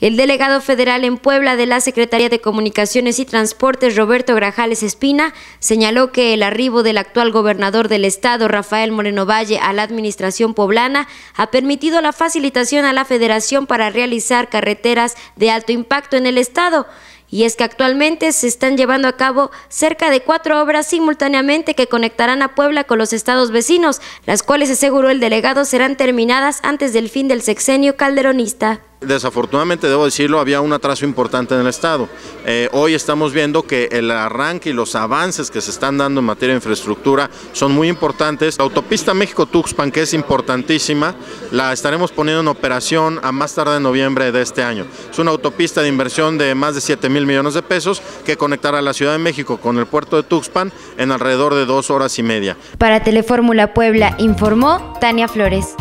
El delegado federal en Puebla de la Secretaría de Comunicaciones y Transportes, Roberto Grajales Espina, señaló que el arribo del actual gobernador del estado, Rafael Moreno Valle, a la administración poblana ha permitido la facilitación a la federación para realizar carreteras de alto impacto en el estado. Y es que actualmente se están llevando a cabo cerca de cuatro obras simultáneamente que conectarán a Puebla con los estados vecinos, las cuales, aseguró el delegado, serán terminadas antes del fin del sexenio calderonista. Desafortunadamente, debo decirlo, había un atraso importante en el Estado. Eh, hoy estamos viendo que el arranque y los avances que se están dando en materia de infraestructura son muy importantes. La autopista México-Tuxpan, que es importantísima, la estaremos poniendo en operación a más tarde en noviembre de este año. Es una autopista de inversión de más de 7 mil millones de pesos que conectará a la Ciudad de México con el puerto de Tuxpan en alrededor de dos horas y media. Para Telefórmula Puebla informó Tania Flores.